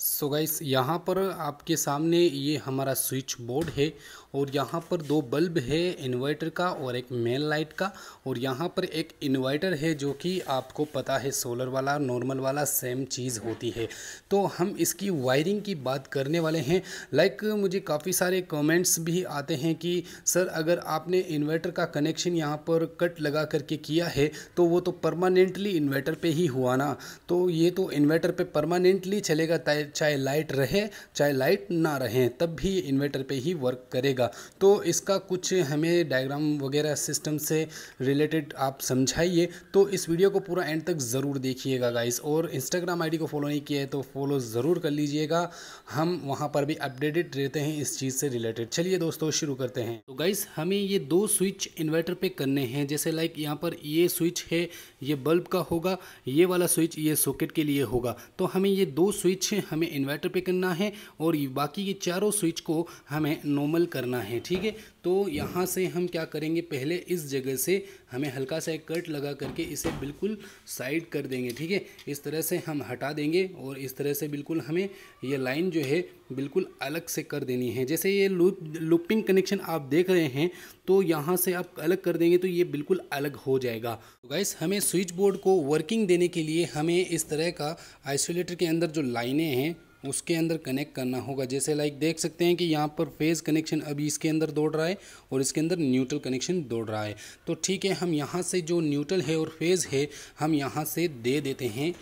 सो so guys यहाँ पर आपके सामने ये हमारा स्विच बोर्ड है और यहाँ पर दो बल्ब है इन्वर्टर का और एक मेन लाइट का और यहाँ पर एक इन्वर्टर है जो कि आपको पता है सोलर वाला नॉर्मल वाला सेम चीज़ होती है तो हम इसकी वायरिंग की बात करने वाले हैं लाइक मुझे काफ़ी सारे कमेंट्स भी आते हैं कि सर अगर आपने इन्वर्टर का कनेक्शन यहाँ पर कट लगा करके किया है तो वो तो परमानेंटली इन्वर्टर पर ही हुआ ना तो ये तो इन्वर्टर परमानेंटली चलेगा चाहे लाइट रहे चाहे लाइट ना रहे तब भी इन्वर्टर पे ही वर्क करेगा तो इसका कुछ हमें डायग्राम वगैरह सिस्टम से रिलेटेड आप समझाइए तो इस वीडियो को पूरा एंड तक ज़रूर देखिएगा गाइस और इंस्टाग्राम आईडी को फॉलो नहीं किया है तो फॉलो ज़रूर कर लीजिएगा हम वहाँ पर भी अपडेटेड रहते हैं इस चीज़ से रिलेटेड चलिए दोस्तों शुरू करते हैं तो गाइस हमें ये दो स्विच इन्वर्टर पर करने हैं जैसे लाइक यहाँ पर ये स्विच है ये बल्ब का होगा ये वाला स्विच ये सॉकेट के लिए होगा तो हमें ये दो स्विच हमें हमें इन्वर्टर पे करना है और बाकी के चारों स्विच को हमें नॉर्मल करना है ठीक है तो यहाँ से हम क्या करेंगे पहले इस जगह से हमें हल्का सा एक कट लगा करके इसे बिल्कुल साइड कर देंगे ठीक है इस तरह से हम हटा देंगे और इस तरह से बिल्कुल हमें ये लाइन जो है बिल्कुल अलग से कर देनी है जैसे ये लूप लूपिंग कनेक्शन आप देख रहे हैं तो यहाँ से आप अलग कर देंगे तो ये बिल्कुल अलग हो जाएगा तो गाइस हमें स्विच बोर्ड को वर्किंग देने के लिए हमें इस तरह का आइसोलेटर के अंदर जो लाइनें हैं उसके अंदर कनेक्ट करना होगा जैसे लाइक देख सकते हैं कि यहाँ पर फेज़ कनेक्शन अभी इसके अंदर दौड़ रहा है और इसके अंदर न्यूट्रल कनेक्शन दौड़ रहा है तो ठीक है हम यहाँ से जो न्यूट्रल है और फेज़ है हम यहाँ से दे देते हैं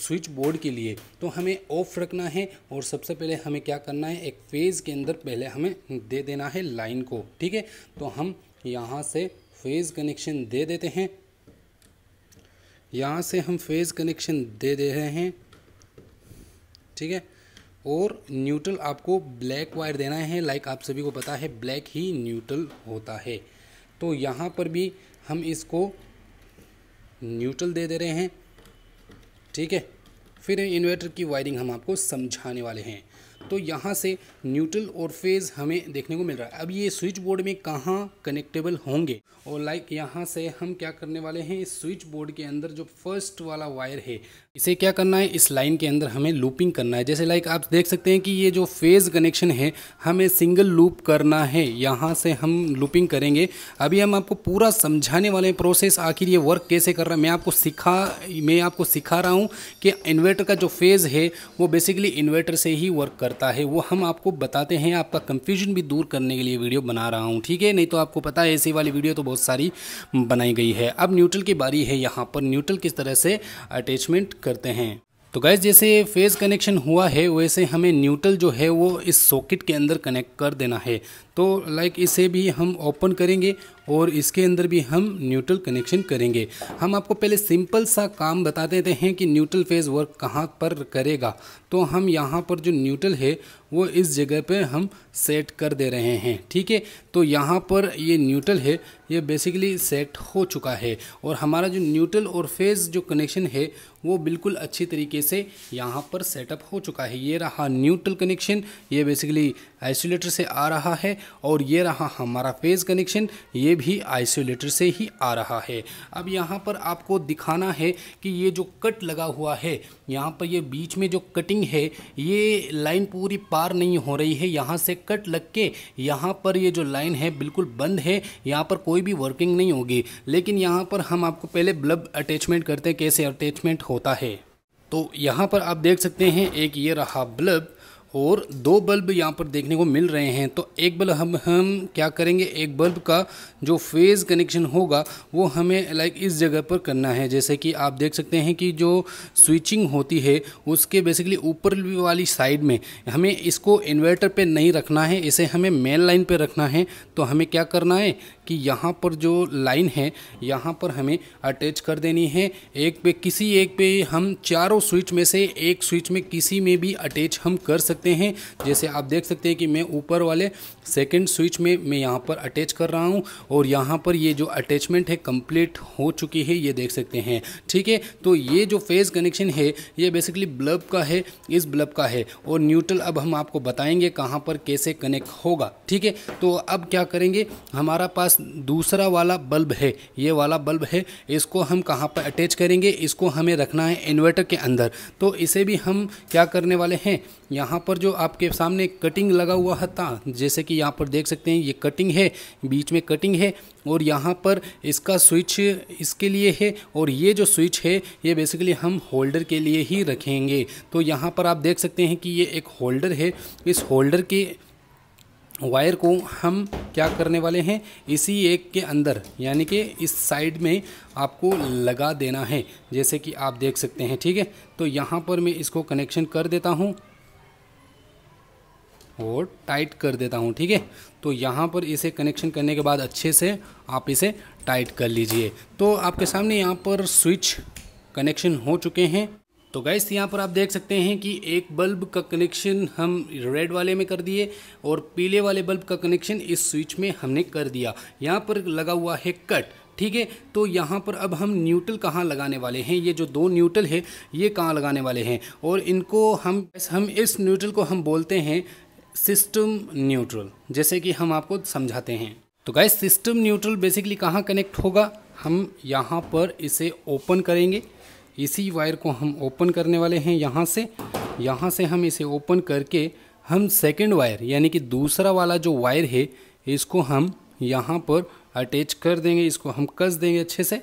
स्विच बोर्ड के लिए तो हमें ऑफ रखना है और सबसे पहले हमें क्या करना है एक फेज़ के अंदर पहले हमें दे देना है लाइन को ठीक है तो हम यहाँ से फेज़ कनेक्शन दे देते हैं यहाँ से हम फेज़ कनेक्शन दे दे रहे हैं ठीक है और न्यूट्रल आपको ब्लैक वायर देना है लाइक आप सभी को पता है ब्लैक ही न्यूट्रल होता है तो यहाँ पर भी हम इसको न्यूट्रल दे दे रहे हैं ठीक है फिर इन्वर्टर की वायरिंग हम आपको समझाने वाले हैं तो यहाँ से न्यूट्रल और फेज़ हमें देखने को मिल रहा है अब ये स्विच बोर्ड में कहाँ कनेक्टेबल होंगे और लाइक यहाँ से हम क्या करने वाले हैं इस स्विच बोर्ड के अंदर जो फर्स्ट वाला वायर है इसे क्या करना है इस लाइन के अंदर हमें लूपिंग करना है जैसे लाइक आप देख सकते हैं कि ये जो फेज़ कनेक्शन है हमें सिंगल लूप करना है यहाँ से हम लूपिंग करेंगे अभी हम आपको पूरा समझाने वाले हैं प्रोसेस आखिर ये वर्क कैसे कर रहा है मैं आपको सिखा मैं आपको सिखा रहा हूँ कि इन्वर्टर का जो फेज़ है वो बेसिकली इन्वर्टर से ही वर्क कर करता है वो हम आपको बताते हैं आपका कंफ्यूजन भी दूर करने के लिए वीडियो बना रहा हूँ ठीक है नहीं तो आपको पता है ऐसी वाली वीडियो तो बहुत सारी बनाई गई है अब न्यूट्रल की बारी है यहाँ पर न्यूट्रल किस तरह से अटैचमेंट करते हैं तो गैस जैसे फेज़ कनेक्शन हुआ है वैसे हमें न्यूट्रल जो है वो इस सॉकेट के अंदर कनेक्ट कर देना है तो लाइक इसे भी हम ओपन करेंगे और इसके अंदर भी हम न्यूट्रल कनेक्शन करेंगे हम आपको पहले सिंपल सा काम बता देते हैं कि न्यूट्रल फेज़ वर्क कहाँ पर करेगा तो हम यहाँ पर जो न्यूट्रल है वो इस जगह पे हम सेट कर दे रहे हैं ठीक है तो यहाँ पर ये न्यूट्रल है ये बेसिकली सेट हो चुका है और हमारा जो न्यूट्रल और फेज़ जो कनेक्शन है वो बिल्कुल अच्छी तरीके से यहाँ पर सेटअप हो चुका है ये रहा न्यूट्रल कनेक्शन ये बेसिकली आइसोलेटर से आ रहा है और ये रहा हमारा फेज़ कनेक्शन ये भी आइसोलेटर से ही आ रहा है अब यहाँ पर आपको दिखाना है कि ये जो कट लगा हुआ है यहाँ पर ये बीच में जो कटिंग है ये लाइन पूरी पार नहीं हो रही है यहाँ से कट लग के यहाँ पर ये जो लाइन है बिल्कुल बंद है यहाँ पर कोई भी वर्किंग नहीं होगी लेकिन यहाँ पर हम आपको पहले ब्लब अटैचमेंट करते हैं कैसे अटैचमेंट होता है तो यहाँ पर आप देख सकते हैं एक ये रहा ब्लब और दो बल्ब यहाँ पर देखने को मिल रहे हैं तो एक बल्ब हम हम क्या करेंगे एक बल्ब का जो फेज़ कनेक्शन होगा वो हमें लाइक इस जगह पर करना है जैसे कि आप देख सकते हैं कि जो स्विचिंग होती है उसके बेसिकली ऊपर वाली साइड में हमें इसको इन्वर्टर पे नहीं रखना है इसे हमें मेन लाइन पे रखना है तो हमें क्या करना है कि यहाँ पर जो लाइन है यहाँ पर हमें अटैच कर देनी है एक पे किसी एक पे हम चारों स्विच में से एक स्विच में किसी में भी अटैच हम कर सकते हैं जैसे आप देख सकते हैं कि मैं ऊपर वाले सेकेंड स्विच में मैं यहाँ पर अटैच कर रहा हूँ और यहाँ पर ये जो अटैचमेंट है कंप्लीट हो चुकी है ये देख सकते हैं ठीक है तो ये जो फेज़ कनेक्शन है ये बेसिकली ब्लब का है इस ब्लब का है और न्यूट्रल अब हम आपको बताएंगे कहाँ पर कैसे कनेक्ट होगा ठीक है तो अब क्या करेंगे हमारा पास दूसरा वाला बल्ब है ये वाला बल्ब है इसको हम कहाँ पर अटैच करेंगे इसको हमें रखना है इन्वर्टर के अंदर तो इसे भी हम क्या करने वाले हैं यहाँ पर जो आपके सामने कटिंग लगा हुआ था जैसे कि कि यहाँ पर देख सकते हैं ये कटिंग है बीच में कटिंग है और यहाँ पर इसका स्विच इसके लिए है और ये जो स्विच है ये बेसिकली हम होल्डर के लिए ही रखेंगे तो यहाँ पर आप देख सकते हैं कि ये एक होल्डर है इस होल्डर के वायर को हम क्या करने वाले हैं इसी एक के अंदर यानी कि इस साइड में आपको लगा देना है जैसे कि आप देख सकते हैं ठीक है तो यहाँ पर मैं इसको कनेक्शन कर देता हूँ और टाइट कर देता हूँ ठीक है तो यहाँ पर इसे कनेक्शन करने के बाद अच्छे से आप इसे टाइट कर लीजिए तो आपके सामने यहाँ पर स्विच कनेक्शन हो चुके हैं तो गैस यहाँ पर आप देख सकते हैं कि एक बल्ब का कनेक्शन हम रेड वाले में कर दिए और पीले वाले बल्ब का कनेक्शन इस स्विच में हमने कर दिया यहाँ पर लगा हुआ है कट ठीक है तो यहाँ पर अब हम न्यूट्रल कहाँ लगाने वाले हैं ये जो दो न्यूट्रल है ये कहाँ लगाने वाले हैं और इनको हम हम इस न्यूट्रल को हम बोलते हैं सिस्टम न्यूट्रल जैसे कि हम आपको समझाते हैं तो गाइस सिस्टम न्यूट्रल बेसिकली कहाँ कनेक्ट होगा हम यहाँ पर इसे ओपन करेंगे इसी वायर को हम ओपन करने वाले हैं यहाँ से यहाँ से हम इसे ओपन करके हम सेकेंड वायर यानी कि दूसरा वाला जो वायर है इसको हम यहाँ पर अटैच कर देंगे इसको हम कस देंगे अच्छे से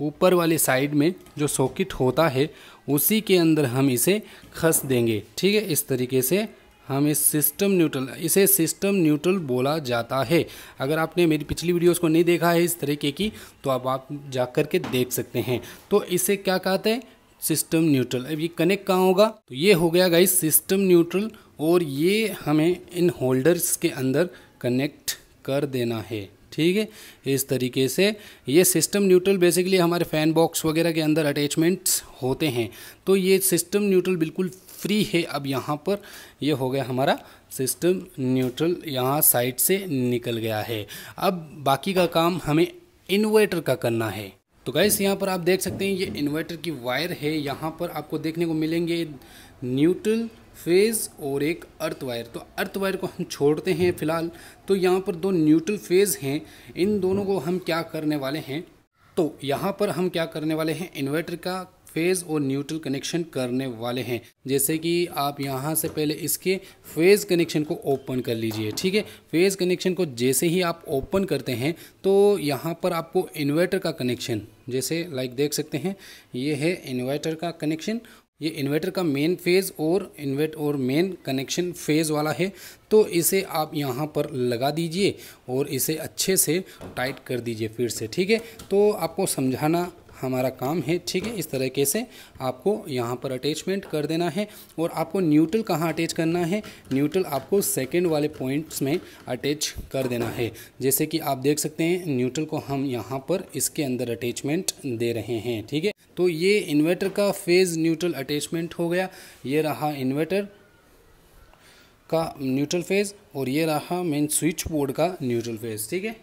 ऊपर वाले साइड में जो सॉकेट होता है उसी के अंदर हम इसे खस देंगे ठीक है इस तरीके से हम इस सिस्टम न्यूट्रल इसे सिस्टम न्यूट्रल बोला जाता है अगर आपने मेरी पिछली वीडियोस को नहीं देखा है इस तरीके की तो आप आप जा कर के देख सकते हैं तो इसे क्या कहते हैं सिस्टम न्यूट्रल अब ये कनेक्ट कहाँ होगा तो ये हो गया गाइस सिस्टम न्यूट्रल और ये हमें इन होल्डर्स के अंदर कनेक्ट कर देना है ठीक है इस तरीके से ये सिस्टम न्यूट्रल बेसिकली हमारे फ़ैन बॉक्स वगैरह के अंदर अटैचमेंट्स होते हैं तो ये सिस्टम न्यूट्रल बिल्कुल फ्री है अब यहाँ पर ये यह हो गया हमारा सिस्टम न्यूट्रल यहाँ साइड से निकल गया है अब बाकी का काम हमें इन्वर्टर का करना है तो गैस यहाँ पर आप देख सकते हैं ये इन्वर्टर की वायर है यहाँ पर आपको देखने को मिलेंगे न्यूट्रल फेज़ और एक अर्थ वायर तो अर्थ वायर को हम छोड़ते हैं फिलहाल तो यहाँ पर दो न्यूट्रल फेज़ हैं इन दोनों को हम क्या करने वाले हैं तो यहाँ पर हम क्या करने वाले हैं इन्वर्टर का फेज़ और न्यूट्रल कनेक्शन करने वाले हैं जैसे कि आप यहाँ से पहले इसके फेज़ कनेक्शन को ओपन कर लीजिए ठीक है फेज़ कनेक्शन को जैसे ही आप ओपन करते हैं तो यहाँ पर आपको इन्वर्टर का कनेक्शन जैसे लाइक देख सकते हैं ये है इन्वर्टर का कनेक्शन ये इन्वर्टर का मेन फेज़ और इन्वर्ट और मेन कनेक्शन फेज़ वाला है तो इसे आप यहाँ पर लगा दीजिए और इसे अच्छे से टाइट कर दीजिए फिर से ठीक है तो आपको समझाना हमारा काम है ठीक है इस तरीके से आपको यहाँ पर अटैचमेंट कर देना है और आपको न्यूट्रल कहाँ अटैच करना है न्यूट्रल आपको सेकेंड वाले पॉइंट्स में अटैच कर देना है जैसे कि आप देख सकते हैं न्यूट्रल को हम यहाँ पर इसके अंदर अटैचमेंट दे रहे हैं ठीक है तो ये इन्वर्टर का फेज़ न्यूट्रल अटैचमेंट हो गया ये रहा इन्वर्टर का न्यूट्रल फेज़ और ये रहा मेन स्विच बोर्ड का न्यूट्रल फेज़ ठीक है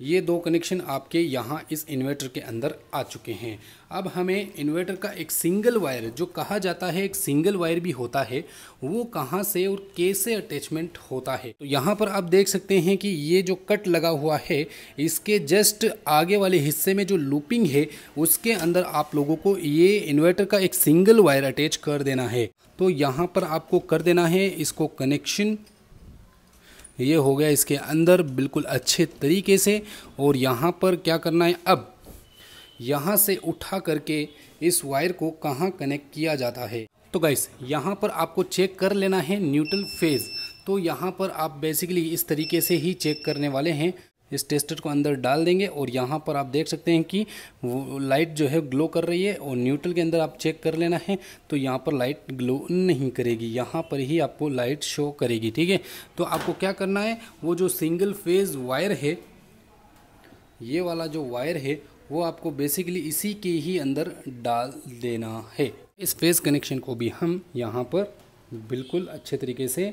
ये दो कनेक्शन आपके यहाँ इस इन्वर्टर के अंदर आ चुके हैं अब हमें इन्वर्टर का एक सिंगल वायर जो कहा जाता है एक सिंगल वायर भी होता है वो कहाँ से और कैसे अटैचमेंट होता है तो यहाँ पर आप देख सकते हैं कि ये जो कट लगा हुआ है इसके जस्ट आगे वाले हिस्से में जो लूपिंग है उसके अंदर आप लोगों को ये इन्वर्टर का एक सिंगल वायर अटैच कर देना है तो यहाँ पर आपको कर देना है इसको कनेक्शन ये हो गया इसके अंदर बिल्कुल अच्छे तरीके से और यहाँ पर क्या करना है अब यहाँ से उठा करके इस वायर को कहाँ कनेक्ट किया जाता है तो गाइस यहाँ पर आपको चेक कर लेना है न्यूट्रल फेज़ तो यहाँ पर आप बेसिकली इस तरीके से ही चेक करने वाले हैं इस टेस्टर को अंदर डाल देंगे और यहाँ पर आप देख सकते हैं कि लाइट जो है ग्लो कर रही है और न्यूट्रल के अंदर आप चेक कर लेना है तो यहाँ पर लाइट ग्लो नहीं करेगी यहाँ पर ही आपको लाइट शो करेगी ठीक है तो आपको क्या करना है वो जो सिंगल फेज वायर है ये वाला जो वायर है वो आपको बेसिकली इसी के ही अंदर डाल देना है इस फेज कनेक्शन को भी हम यहाँ पर बिल्कुल अच्छे तरीके से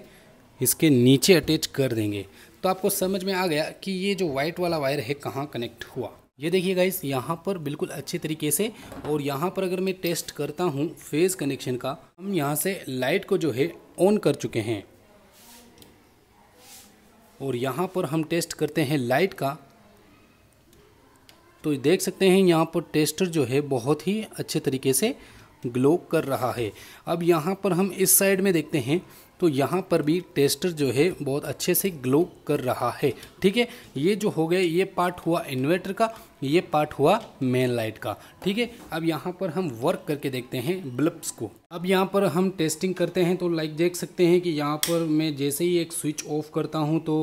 इसके नीचे अटैच कर देंगे तो आपको समझ में आ गया कि ये जो वाइट वाला वायर है कहाँ कनेक्ट हुआ ये देखिए गाइस यहाँ पर बिल्कुल अच्छे तरीके से और यहाँ पर अगर मैं टेस्ट करता हूँ फेज़ कनेक्शन का हम यहाँ से लाइट को जो है ऑन कर चुके हैं और यहाँ पर हम टेस्ट करते हैं लाइट का तो देख सकते हैं यहाँ पर टेस्टर जो है बहुत ही अच्छे तरीके से ग्लो कर रहा है अब यहाँ पर हम इस साइड में देखते हैं तो यहाँ पर भी टेस्टर जो है बहुत अच्छे से ग्लो कर रहा है ठीक है ये जो हो गया ये पार्ट हुआ इन्वर्टर का ये पार्ट हुआ मेन लाइट का ठीक है अब यहाँ पर हम वर्क करके देखते हैं ब्लब्स को अब यहाँ पर हम टेस्टिंग करते हैं तो लाइक देख सकते हैं कि यहाँ पर मैं जैसे ही एक स्विच ऑफ करता हूँ तो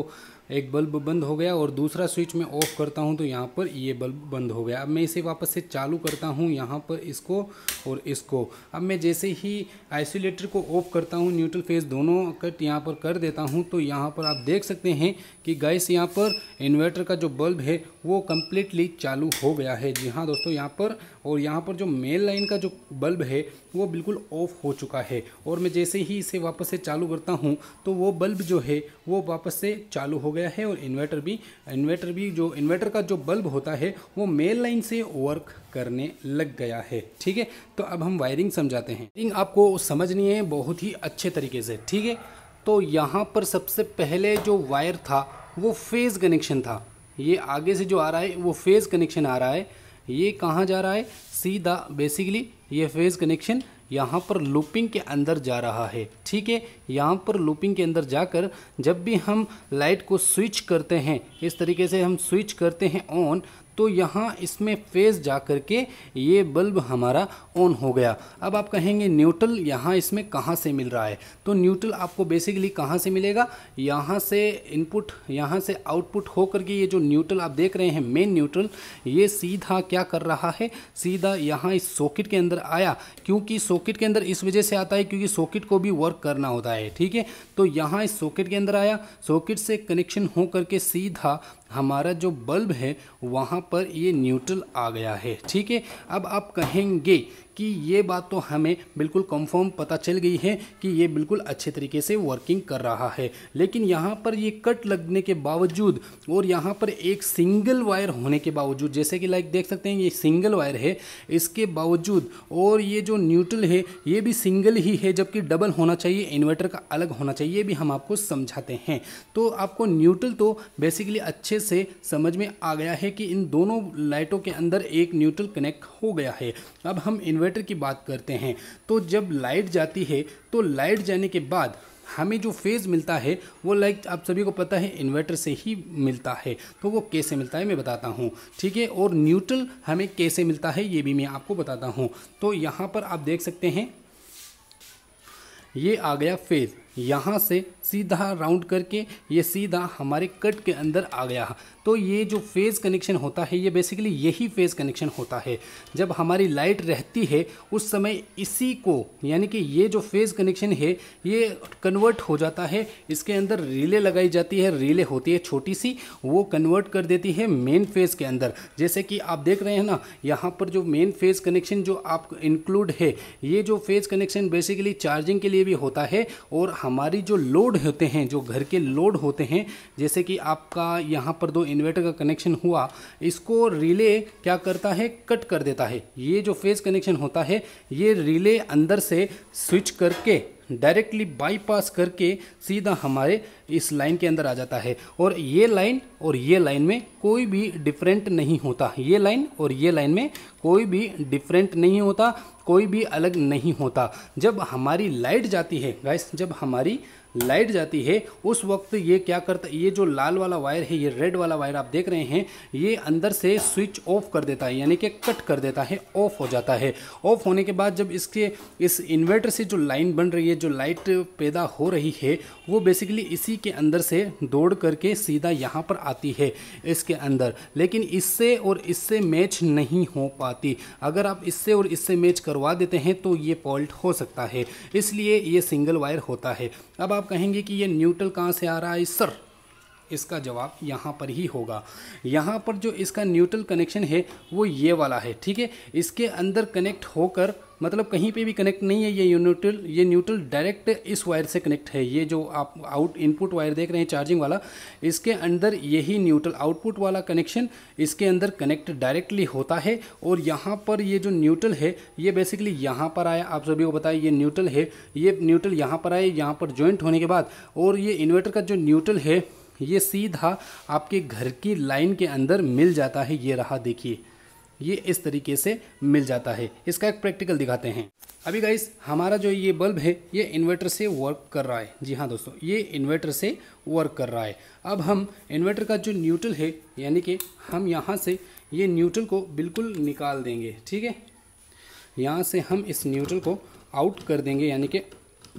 एक बल्ब बंद हो गया और दूसरा स्विच मैं ऑफ करता हूँ तो यहाँ पर ये बल्ब बंद हो गया अब मैं इसे वापस से चालू करता हूँ यहाँ पर इसको और इसको अब मैं जैसे ही आइसोलेटर को ऑफ करता हूँ न्यूट्रल फेज दोनों कट यहाँ पर कर देता हूँ तो यहाँ पर आप देख सकते हैं कि गैस यहाँ पर इन्वर्टर का जो बल्ब है वो कम्प्लीटली चालू हो गया है जी हाँ दोस्तों यहाँ पर और यहाँ पर जो मेन लाइन का जो बल्ब है वो बिल्कुल ऑफ हो चुका है और मैं जैसे ही इसे वापस से चालू करता हूँ तो वो बल्ब जो है वो वापस से चालू हो गया गया है और इन्वर्टर भी इन्वर्टर भी जो इन्वर्टर का जो बल्ब होता है वो मेल लाइन से वर्क करने लग गया है ठीक है तो अब हम वायरिंग समझाते हैं वायरिंग आपको समझनी है बहुत ही अच्छे तरीके से ठीक है तो यहाँ पर सबसे पहले जो वायर था वो फेज़ कनेक्शन था ये आगे से जो आ रहा है वो फेज़ कनेक्शन आ रहा है ये कहाँ जा रहा है सीधा बेसिकली ये फेज़ कनेक्शन यहाँ पर लूपिंग के अंदर जा रहा है ठीक है यहाँ पर लूपिंग के अंदर जाकर जब भी हम लाइट को स्विच करते हैं इस तरीके से हम स्विच करते हैं ऑन तो यहाँ इसमें फेज जा कर के ये बल्ब हमारा ऑन हो गया अब आप कहेंगे न्यूट्रल यहाँ इसमें कहाँ से मिल रहा है तो न्यूट्रल आपको बेसिकली कहाँ से मिलेगा यहाँ से इनपुट यहाँ से आउटपुट हो करके ये जो न्यूट्रल आप देख रहे हैं मेन न्यूट्रल ये सीधा क्या कर रहा है सीधा यहाँ इस सॉकेट के अंदर आया क्योंकि सॉकेट के अंदर इस वजह से आता है क्योंकि सॉकेट को भी वर्क करना होता है ठीक है तो यहाँ इस सॉकेट के अंदर आया सॉकेट से कनेक्शन हो करके सीधा हमारा जो बल्ब है वहाँ पर ये न्यूट्रल आ गया है ठीक है अब आप कहेंगे कि ये बात तो हमें बिल्कुल कंफर्म पता चल गई है कि ये बिल्कुल अच्छे तरीके से वर्किंग कर रहा है लेकिन यहाँ पर ये कट लगने के बावजूद और यहाँ पर एक सिंगल वायर होने के बावजूद जैसे कि लाइक देख सकते हैं ये सिंगल वायर है इसके बावजूद और ये जो न्यूट्रल है ये भी सिंगल ही है जबकि डबल होना चाहिए इन्वर्टर का अलग होना चाहिए ये भी हम आपको समझाते हैं तो आपको न्यूट्रल तो बेसिकली अच्छे से समझ में आ गया है कि इन दोनों लाइटों के अंदर एक न्यूट्रल कनेक्ट हो गया है अब हम इन्वर्टर इन्वर्टर की बात करते हैं तो जब लाइट जाती है तो लाइट जाने के बाद हमें जो फेज़ मिलता है वो लाइक आप सभी को पता है इन्वर्टर से ही मिलता है तो वो कैसे मिलता है मैं बताता हूँ ठीक है और न्यूट्रल हमें कैसे मिलता है ये भी मैं आपको बताता हूँ तो यहाँ पर आप देख सकते हैं ये आ गया फेज़ यहाँ से सीधा राउंड करके ये सीधा हमारे कट के अंदर आ गया तो ये जो फेज़ कनेक्शन होता है ये बेसिकली यही फेज़ कनेक्शन होता है जब हमारी लाइट रहती है उस समय इसी को यानी कि ये जो फेज़ कनेक्शन है ये कन्वर्ट हो जाता है इसके अंदर रिले लगाई जाती है रिले होती है छोटी सी वो कन्वर्ट कर देती है मेन फेज़ के अंदर जैसे कि आप देख रहे हैं ना यहाँ पर जो मेन फेज़ कनेक्शन जो आप इंक्लूड है ये जो फेज़ कनेक्शन बेसिकली चार्जिंग के लिए भी होता है और हमारी जो लोड होते हैं जो घर के लोड होते हैं जैसे कि आपका यहाँ पर दो इन्वर्टर का कनेक्शन हुआ इसको रिले क्या करता है कट कर देता है ये जो फेज कनेक्शन होता है ये रिले अंदर से स्विच करके डायरेक्टली बाईपास करके सीधा हमारे इस लाइन के अंदर आ जाता है और ये लाइन और ये लाइन में कोई भी डिफरेंट नहीं होता ये लाइन और ये लाइन में कोई भी डिफरेंट नहीं होता कोई भी अलग नहीं होता जब हमारी लाइट जाती है गाइस जब हमारी लाइट जाती है उस वक्त ये क्या करता ये जो लाल वाला वायर है ये रेड वाला वायर आप देख रहे हैं ये अंदर से स्विच ऑफ कर देता है यानी कि कट कर देता है ऑफ हो जाता है ऑफ होने के बाद जब इसके इस इन्वर्टर से जो लाइन बन रही है जो लाइट पैदा हो रही है वो बेसिकली इसी के अंदर से दौड़ करके सीधा यहाँ पर आती है इसके अंदर लेकिन इससे और इससे मैच नहीं हो पाती अगर आप इससे और इससे मैच करवा देते हैं तो ये फॉल्ट हो सकता है इसलिए ये सिंगल वायर होता है अब आप आप कहेंगे कि ये न्यूट्रल कहाँ से आ रहा है सर इसका जवाब यहाँ पर ही होगा यहाँ पर जो इसका न्यूट्रल कनेक्शन है वो ये वाला है ठीक है इसके अंदर कनेक्ट होकर मतलब कहीं पे भी कनेक्ट नहीं है ये न्यूट्रल ये न्यूट्रल डायरेक्ट इस वायर से कनेक्ट है ये जो आप आउट इनपुट वायर देख रहे हैं चार्जिंग वाला इसके अंदर यही न्यूट्रल आउटपुट वाला कनेक्शन इसके अंदर कनेक्ट डायरेक्टली होता है और यहाँ पर ये जो न्यूट्रल है ये बेसिकली यहाँ पर आया आप सभी को बताए ये न्यूट्रल है ये न्यूट्रल यहाँ पर आए यहाँ पर ज्वाइंट होने के बाद और ये इन्वर्टर का जो न्यूट्रल है ये सीधा आपके घर की लाइन के अंदर मिल जाता है ये रहा देखिए ये इस तरीके से मिल जाता है इसका एक प्रैक्टिकल दिखाते हैं अभी गाइस हमारा जो ये बल्ब है ये इन्वर्टर से वर्क कर रहा है जी हाँ दोस्तों ये इन्वर्टर से वर्क कर रहा है अब हम इन्वर्टर का जो न्यूट्रल है यानी कि हम यहाँ से ये न्यूट्रल को बिल्कुल निकाल देंगे ठीक है यहाँ से हम इस न्यूट्रल को आउट कर देंगे यानी कि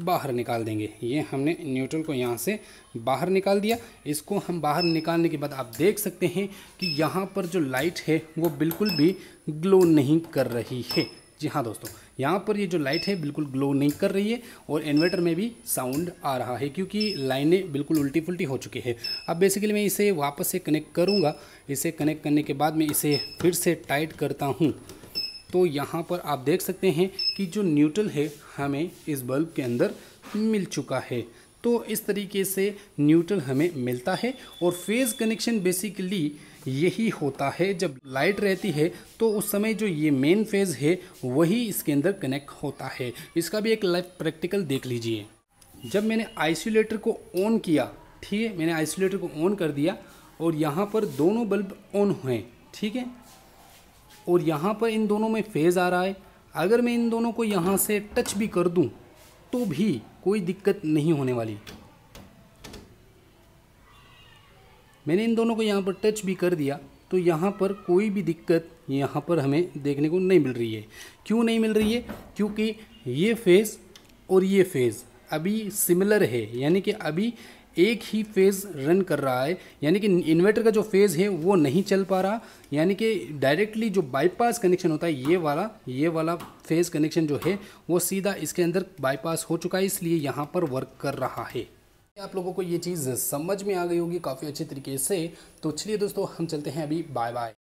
बाहर निकाल देंगे ये हमने न्यूट्रल को यहाँ से बाहर निकाल दिया इसको हम बाहर निकालने के बाद आप देख सकते हैं कि यहाँ पर जो लाइट है वो बिल्कुल भी ग्लो नहीं कर रही है जी हाँ दोस्तों यहाँ पर ये जो लाइट है बिल्कुल ग्लो नहीं कर रही है और इन्वर्टर में भी साउंड आ रहा है क्योंकि लाइनें बिल्कुल उल्टी पुल्टी हो चुकी है अब बेसिकली मैं इसे वापस से कनेक्ट करूँगा इसे कनेक्ट करने के बाद मैं इसे फिर से टाइट करता हूँ तो यहाँ पर आप देख सकते हैं कि जो न्यूट्रल है हमें इस बल्ब के अंदर मिल चुका है तो इस तरीके से न्यूट्रल हमें मिलता है और फेज़ कनेक्शन बेसिकली यही होता है जब लाइट रहती है तो उस समय जो ये मेन फेज़ है वही इसके अंदर कनेक्ट होता है इसका भी एक लाइफ प्रैक्टिकल देख लीजिए जब मैंने आइसोलेटर को ऑन किया ठीक है मैंने आइसोलेटर को ऑन कर दिया और यहाँ पर दोनों बल्ब ऑन हुए ठीक है और यहाँ पर इन दोनों में फेज़ आ रहा है अगर मैं इन दोनों को यहाँ से टच भी कर दूँ तो भी कोई दिक्कत नहीं होने वाली मैंने इन दोनों को यहाँ पर टच भी कर दिया तो यहाँ पर कोई भी दिक्कत यहाँ पर हमें देखने को नहीं मिल रही है क्यों नहीं मिल रही है क्योंकि ये फेज़ और ये फेज़ अभी सिमिलर है यानी कि अभी एक ही फेज़ रन कर रहा है यानी कि इन्वर्टर का जो फेज़ है वो नहीं चल पा रहा यानी कि डायरेक्टली जो बाईपास कनेक्शन होता है ये वाला ये वाला फेज़ कनेक्शन जो है वो सीधा इसके अंदर बाईपास हो चुका है इसलिए यहाँ पर वर्क कर रहा है आप लोगों को ये चीज़ समझ में आ गई होगी काफ़ी अच्छे तरीके से तो चलिए दोस्तों हम चलते हैं अभी बाय बाय